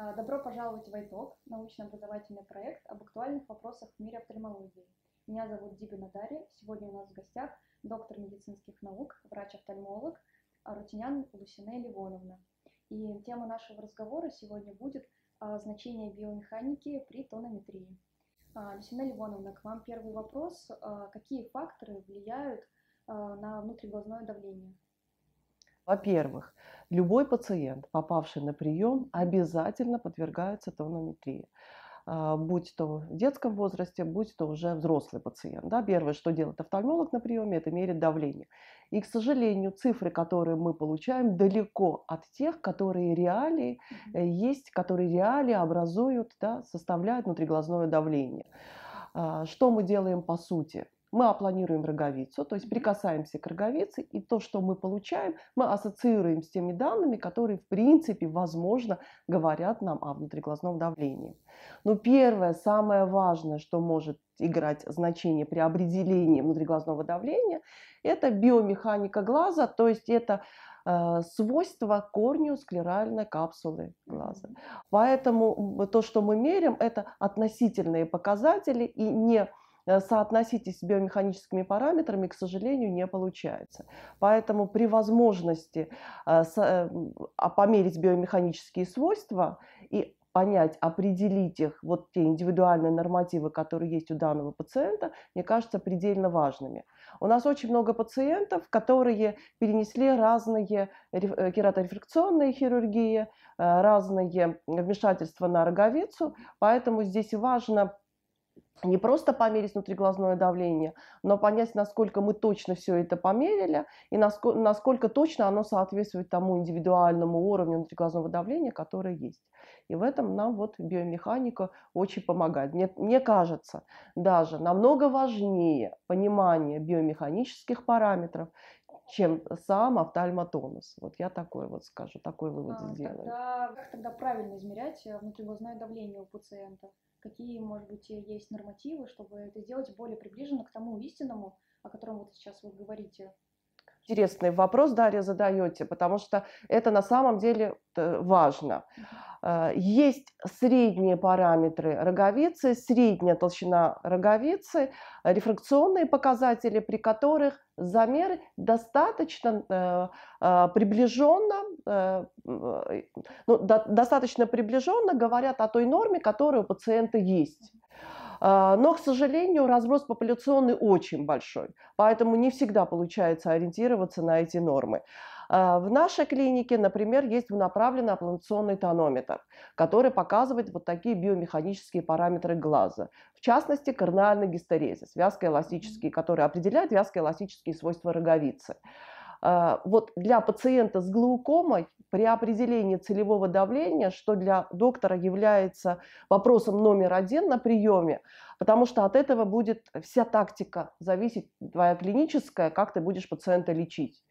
А, добро пожаловать в iTalk, научно-образовательный проект об актуальных вопросах в мире офтальмологии. Меня зовут Дибина Дарья. Сегодня у нас в гостях доктор медицинских наук, врач-офтальмолог Рутинян Лусине Ливоновна. И тема нашего разговора сегодня будет а, значение биомеханики при тонометрии. А, Лусина Ливоновна, к вам первый вопрос. Какие факторы влияют на внутриглазное давление? Во-первых, любой пациент, попавший на прием, обязательно подвергается тонометрии а, будь то в детском возрасте, будь то уже взрослый пациент. Да, первое, что делает офтальмолог на приеме, это мерить давление. И, к сожалению, цифры, которые мы получаем, далеко от тех, которые реалии э, есть, которые реалии образуют, да, составляют внутриглазное давление. А, что мы делаем по сути? мы опланируем роговицу, то есть прикасаемся к роговице, и то, что мы получаем, мы ассоциируем с теми данными, которые, в принципе, возможно, говорят нам о внутриглазном давлении. Но первое, самое важное, что может играть значение при определении внутриглазного давления, это биомеханика глаза, то есть это э, свойства корнеосклеральной капсулы глаза. Поэтому то, что мы меряем, это относительные показатели и не Э, соотносить с биомеханическими параметрами, к сожалению, не получается. Поэтому при возможности э, э, а, померить биомеханические свойства и понять, определить их, вот те индивидуальные нормативы, которые есть у данного пациента, мне кажется, предельно важными. У нас очень много пациентов, которые перенесли разные кераторефракционные хирургии, разные вмешательства на роговицу, поэтому здесь важно не просто померить внутриглазное давление, но понять, насколько мы точно все это померили и насколько, насколько точно оно соответствует тому индивидуальному уровню внутриглазного давления, которое есть. И в этом нам вот биомеханика очень помогает. Мне, мне кажется, даже намного важнее понимание биомеханических параметров, чем сам офтальмотонус. Вот я такой вот скажу, такой вывод а, сделаю. Тогда, как тогда правильно измерять э, внутриглазное давление у пациента? какие, может быть, есть нормативы, чтобы это сделать более приближенно к тому истинному, о котором вот сейчас вы говорите? интересный вопрос, Дарья, задаете, потому что это на самом деле э, важно. Э, есть средние параметры роговицы, средняя толщина роговицы, рефракционные показатели, при которых замеры достаточно э, приближенно, ну, достаточно приближенно говорят о той норме, которая у пациента есть. А, но, к сожалению, разброс популяционный очень большой, поэтому не всегда получается ориентироваться на эти нормы. А, в нашей клинике, например, есть направленный апланационный тонометр, который показывает вот такие биомеханические параметры глаза. В частности, корнеальный гистерезис, вязкоэластический, который определяет вязкоэластические свойства роговицы. А, вот для пациента с глаукомой при определении целевого давления, что для доктора является вопросом номер один на приеме, потому что от этого будет вся тактика зависеть, твоя клиническая, как ты будешь пациента лечить.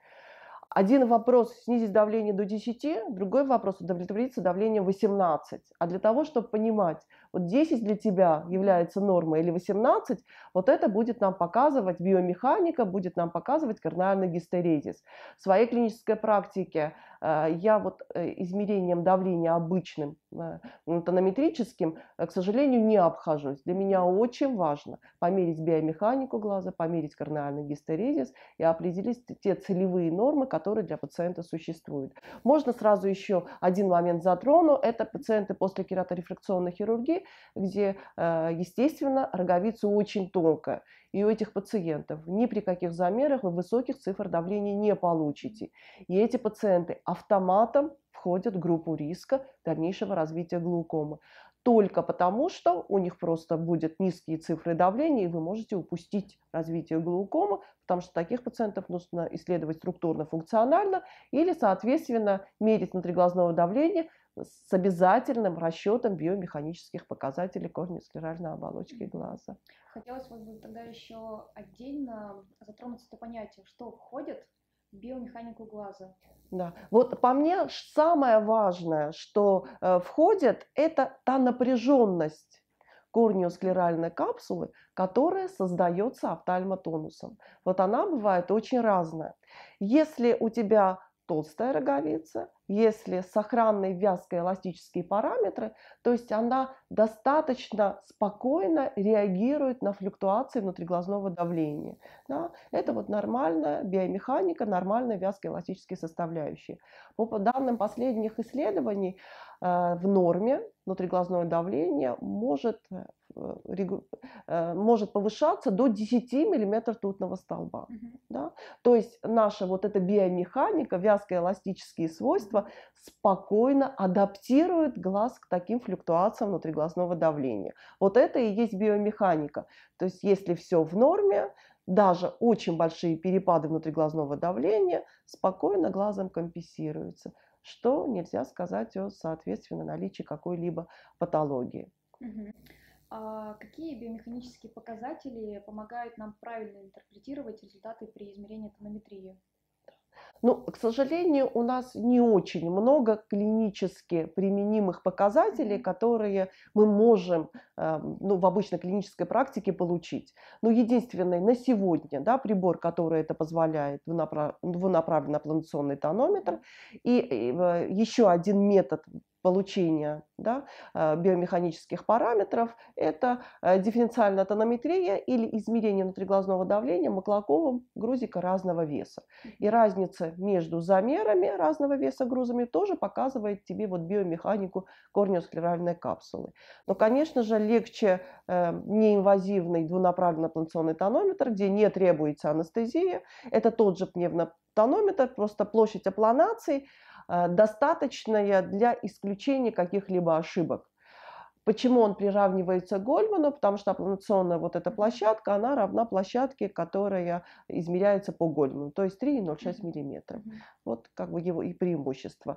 Один вопрос – снизить давление до 10, другой вопрос – удовлетвориться давлением 18. А для того, чтобы понимать, вот 10 для тебя является нормой или 18, вот это будет нам показывать биомеханика, будет нам показывать коронарный гистерезис. В своей клинической практике а, я вот э, измерением давления обычным, э, тонометрическим, э, к сожалению, не обхожусь. Для меня очень важно померить биомеханику глаза, померить корональный гистерезис и определить те целевые нормы, которые для пациента существуют. Можно сразу еще один момент затрону. Это пациенты после кераторефракционной хирургии, где, естественно, роговица очень тонкая. И у этих пациентов ни при каких замерах вы высоких цифр давления не получите. И эти пациенты автоматом входят в группу риска дальнейшего развития глаукомы. Только потому, что у них просто будут низкие цифры давления, и вы можете упустить развитие глаукомы, потому что таких пациентов нужно исследовать структурно-функционально или, соответственно, мерить внутриглазного давления – с обязательным расчетом биомеханических показателей корнеосклеральной оболочки глаза. Хотелось бы тогда еще отдельно затронуть это понятие, что входит в биомеханику глаза. Да. Вот по мне самое важное, что э, входит, это та напряженность корнеосклеральной капсулы, которая создается офтальмотонусом. Вот она бывает очень разная. Если у тебя толстая роговица, если сохранные эластические параметры, то есть она достаточно спокойно реагирует на флюктуации внутриглазного давления. Да? Это вот нормальная биомеханика, нормальные вязко-эластические составляющие. По данным последних исследований, э, в норме внутриглазное давление может э, Э, э, может повышаться до 10 мм ртутного столба. Угу. Да? То есть наша вот эта биомеханика, эластические свойства спокойно адаптирует глаз к таким флюктуациям внутриглазного давления. Вот это и есть биомеханика. То есть если все в норме, даже очень большие перепады внутриглазного давления спокойно глазом компенсируются, что нельзя сказать о, соответственно, наличии какой-либо патологии. Угу. А какие биомеханические показатели помогают нам правильно интерпретировать результаты при измерении тонометрии? Ну, к сожалению, у нас не очень много клинически применимых показателей, которые мы можем эм, ну, в обычной клинической практике получить. Но ну, единственный на сегодня да, прибор, который это позволяет, двунаправленный апланационный тонометр. И э, еще один метод получения да, э, биомеханических параметров. Это э, дифференциальная тонометрия или измерение внутриглазного давления маклаковым грузика разного веса. И разница между замерами разного веса грузами тоже показывает тебе вот биомеханику корнеосклеральной капсулы. Но, конечно же, легче э, неинвазивный двунаправленно-планционный тонометр, где не требуется анестезия. Это тот же пневмотонометр, просто площадь опланации Э, достаточная для исключения каких-либо ошибок. Почему он приравнивается к Гольману? Потому что аппланационная вот эта площадка, она равна площадке, которая измеряется по Гольману, то есть 3,06 мм. Вот как бы его и преимущество.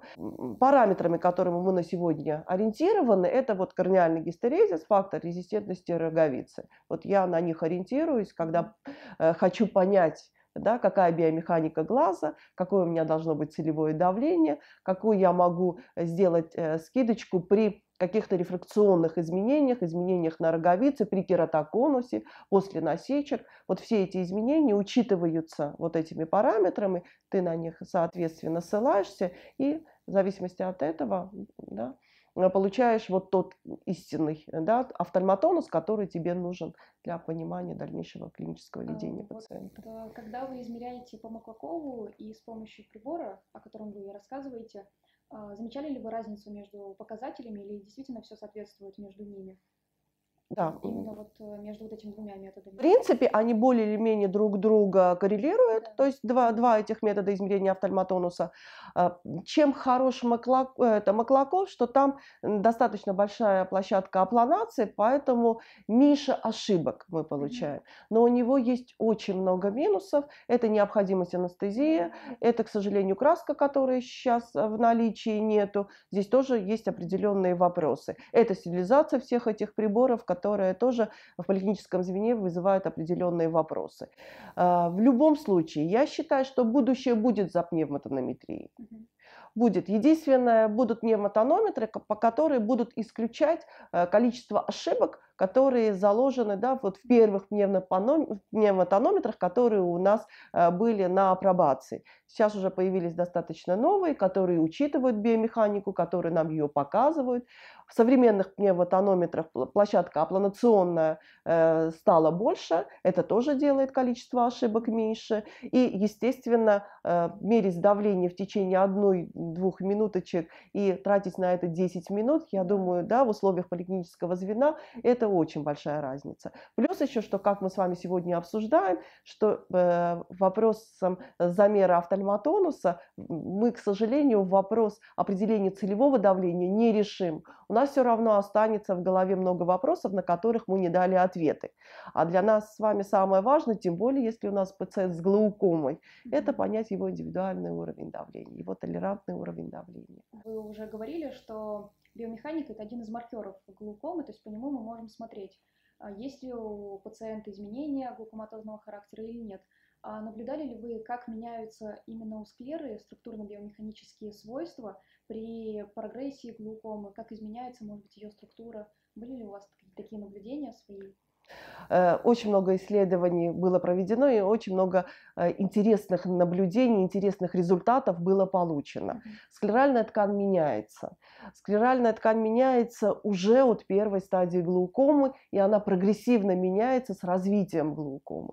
Параметрами, которыми мы на сегодня ориентированы, это вот корниальный гистерезис, фактор резистентности роговицы. Вот я на них ориентируюсь, когда э, хочу понять, да, какая биомеханика глаза, какое у меня должно быть целевое давление, какую я могу э, сделать э, скидочку при каких-то рефракционных изменениях, изменениях на роговице, при кератоконусе, после насечек. Вот все эти изменения учитываются вот этими параметрами, ты на них, соответственно, ссылаешься, и в зависимости от этого да, Э, получаешь вот тот истинный э, да, офтальмотонус, который тебе нужен для понимания дальнейшего клинического ведения а, пациента. Вот, э, когда вы измеряете по Маклакову и с помощью прибора, о котором вы рассказываете, а, замечали ли вы разницу между показателями или действительно все соответствует между ними? Да. Именно вот э, между вот этими двумя методами. В принципе, они более или менее друг друга коррелируют, да. то есть два, два этих метода измерения офтальмотонуса. А, чем хорош маклак, э, это Маклаков, что там достаточно большая площадка опланации поэтому меньше ошибок мы получаем. Но у него есть очень много минусов. Это необходимость анестезии, это, к сожалению, краска, которая сейчас э, в наличии нету. Здесь тоже есть определенные вопросы. Это стилизация всех этих приборов, которые которые тоже в поликлиническом звене вызывают определенные вопросы. А, в любом случае, я считаю, что будущее будет за пневмотонометрией. будет. Единственное, будут пневмотонометры, по которым будут исключать э, количество ошибок, которые заложены да, вот в первых пневмотонометрах, которые у нас э, были на апробации. Сейчас уже появились достаточно новые, которые учитывают биомеханику, которые нам ее показывают. В современных пневмотонометрах площадка апланационная э, стала больше, это тоже делает количество ошибок меньше. И, естественно, э, мерить давление в течение одной-двух минуточек и тратить на это 10 минут, я думаю, да, в условиях поликлинического звена, это очень большая разница. Плюс еще, что, как мы с вами сегодня обсуждаем, что э, вопросом замера офтальмотонуса мы, к сожалению, вопрос определения целевого давления не решим. У нас все равно останется в голове много вопросов, на которых мы не дали ответы. А для нас с вами самое важное, тем более, если у нас пациент с глаукомой, это понять его индивидуальный уровень давления, его толерантный уровень давления. Вы уже говорили, что биомеханика – это один из маркеров глаукомы, то есть по нему мы можем смотреть, а, есть ли у пациента изменения глаукоматозного характера или нет. А наблюдали ли вы, как меняются именно у склеры структурно-биомеханические свойства при прогрессии глаукомы, как изменяется, может быть, ее структура? Были ли у вас такие наблюдения свои? Э, очень много исследований было проведено и очень много э, интересных наблюдений, интересных результатов было получено. Склеральная ткань меняется. Склеральная ткань меняется уже от первой стадии глаукомы, и она прогрессивно меняется с развитием глаукомы.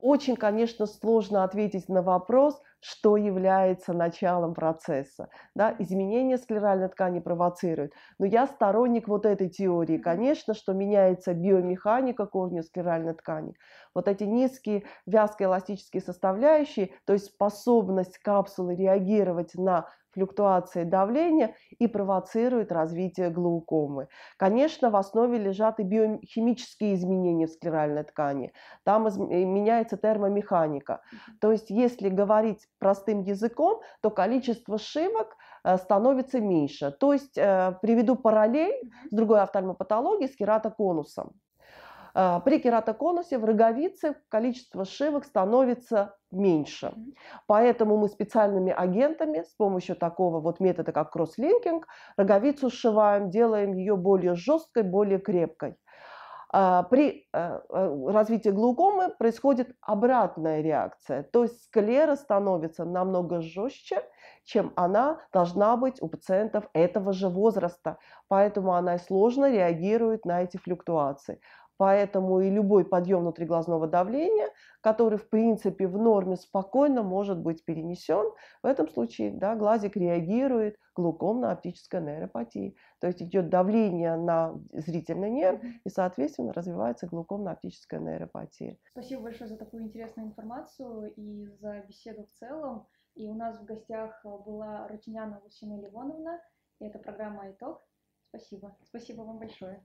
Очень, конечно, сложно ответить на вопрос – что является началом процесса. Да? Изменение склеральной ткани провоцируют. Но я сторонник вот этой теории, конечно, что меняется биомеханика корня склеральной ткани. Вот эти низкие вязкоэластические составляющие, то есть способность капсулы реагировать на флюктуации давления и провоцирует развитие глаукомы. Конечно, в основе лежат и биохимические изменения в склеральной ткани. Там э, меняется термомеханика. То есть, если говорить простым языком, то количество шивок э, становится меньше. То есть, э, приведу параллель с другой офтальмопатологией, с кератоконусом. А, при кератоконусе в роговице количество шивок становится меньше. Поэтому мы специальными агентами с помощью такого вот метода, как кросслинкинг, роговицу сшиваем, делаем ее более жесткой, более крепкой. А, при а, развитии глаукомы происходит обратная реакция, то есть склера становится намного жестче, чем она должна быть у пациентов этого же возраста, поэтому она сложно реагирует на эти флюктуации. Поэтому и любой подъем внутриглазного давления, который, в принципе, в норме спокойно может быть перенесен, в этом случае да, глазик реагирует глуком на оптической нейропатии. То есть идет давление на зрительный нерв, и, соответственно, развивается глуком на оптической нейропатии. Спасибо большое за такую интересную информацию и за беседу в целом. И у нас в гостях была Рутиняна Лусина Ливоновна. И это программа «Итог». Спасибо. Спасибо вам большое.